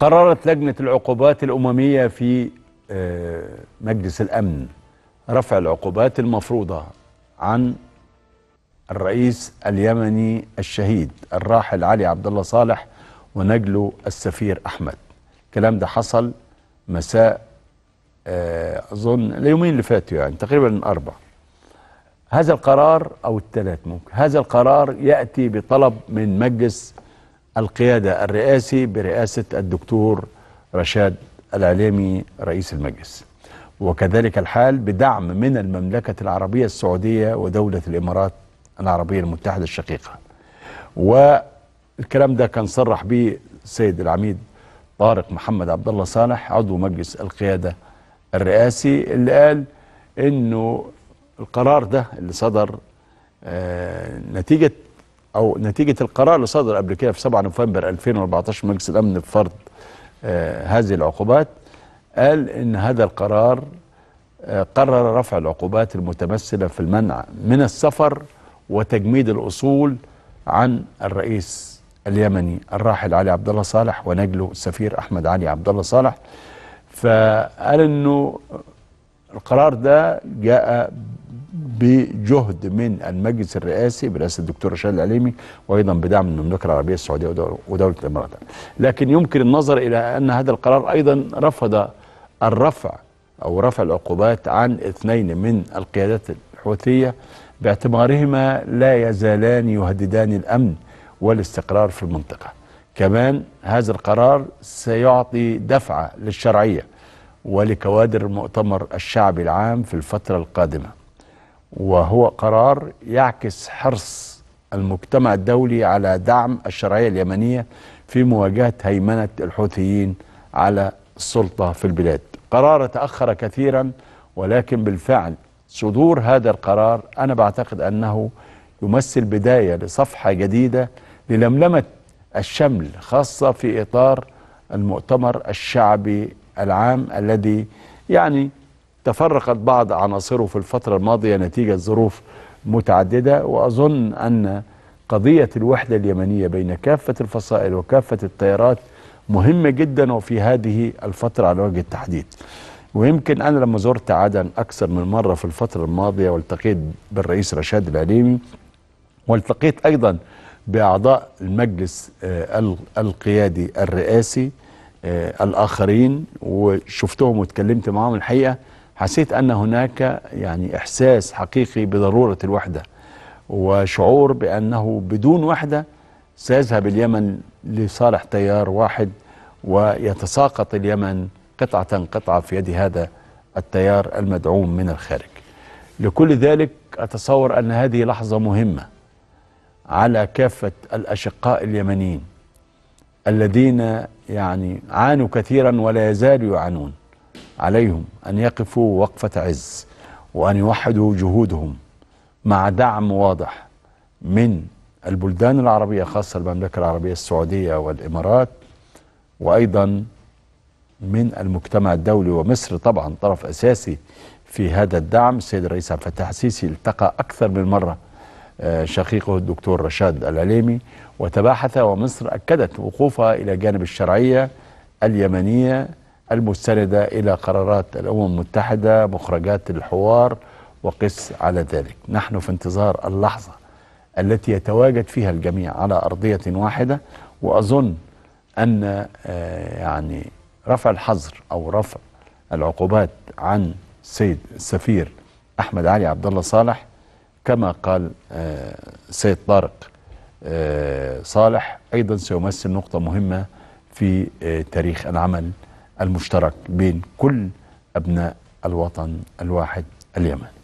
قررت لجنة العقوبات الأممية في آه، مجلس الأمن رفع العقوبات المفروضة عن الرئيس اليمني الشهيد الراحل علي عبد الله صالح ونجله السفير أحمد الكلام ده حصل مساء آه، أظن اليومين اللي فاتوا يعني تقريبا أربع هذا القرار أو الثلاث ممكن هذا القرار يأتي بطلب من مجلس القيادة الرئاسي برئاسة الدكتور رشاد العليمي رئيس المجلس وكذلك الحال بدعم من المملكة العربية السعودية ودولة الإمارات العربية المتحدة الشقيقة والكلام ده كان صرح به السيد العميد طارق محمد عبد الله صالح عضو مجلس القيادة الرئاسي اللي قال انه القرار ده اللي صدر آه، نتيجة او نتيجه القرار اللي صدر قبل كده في 7 نوفمبر 2014 مجلس الامن بفرض آه هذه العقوبات قال ان هذا القرار آه قرر رفع العقوبات المتمثله في المنع من السفر وتجميد الاصول عن الرئيس اليمني الراحل علي عبد الله صالح ونجله السفير احمد علي عبد الله صالح فقال انه القرار ده جاء بجهد من المجلس الرئاسي برئاسه الدكتور رشاد العليمي وايضا بدعم المملكه العربيه السعوديه ودوله الامارات لكن يمكن النظر الى ان هذا القرار ايضا رفض الرفع او رفع العقوبات عن اثنين من القيادات الحوثيه باعتبارهما لا يزالان يهددان الامن والاستقرار في المنطقه. كمان هذا القرار سيعطي دفعه للشرعيه ولكوادر المؤتمر الشعبي العام في الفتره القادمه. وهو قرار يعكس حرص المجتمع الدولي على دعم الشرعية اليمنية في مواجهة هيمنة الحوثيين على السلطة في البلاد قرار تأخر كثيرا ولكن بالفعل صدور هذا القرار أنا بعتقد أنه يمثل بداية لصفحة جديدة للملمة الشمل خاصة في إطار المؤتمر الشعبي العام الذي يعني تفرقت بعض عناصره في الفترة الماضية نتيجة ظروف متعددة وأظن أن قضية الوحدة اليمنية بين كافة الفصائل وكافة التيارات مهمة جدا وفي هذه الفترة على وجه التحديد ويمكن أنا لما زرت عدن أكثر من مرة في الفترة الماضية والتقيت بالرئيس رشاد العليمي والتقيت أيضا بأعضاء المجلس آه، القيادي الرئاسي آه، الآخرين وشفتهم واتكلمت معهم الحقيقة حسيت أن هناك يعني إحساس حقيقي بضرورة الوحدة وشعور بأنه بدون وحدة سيذهب اليمن لصالح تيار واحد ويتساقط اليمن قطعة قطعة في يد هذا التيار المدعوم من الخارج لكل ذلك أتصور أن هذه لحظة مهمة على كافة الأشقاء اليمنيين الذين يعني عانوا كثيرا ولا يزالوا يعانون عليهم أن يقفوا وقفة عز وأن يوحدوا جهودهم مع دعم واضح من البلدان العربية خاصة المملكة العربية السعودية والإمارات وأيضا من المجتمع الدولي ومصر طبعا طرف أساسي في هذا الدعم السيد الرئيس عبد الفتاح السيسي التقى أكثر من مرة آه، شقيقه الدكتور رشاد العليمي وتباحث ومصر أكدت وقوفها إلى جانب الشرعية اليمنية المستندة إلى قرارات الأمم المتحدة مخرجات الحوار وقس على ذلك نحن في انتظار اللحظة التي يتواجد فيها الجميع على أرضية واحدة وأظن أن آه، يعني رفع الحظر أو رفع العقوبات عن سيد السفير أحمد علي عبد الله صالح كما قال آه، سيد طارق آه، صالح أيضا سيمثل نقطة مهمة في تاريخ العمل المشترك بين كل أبناء الوطن الواحد اليمن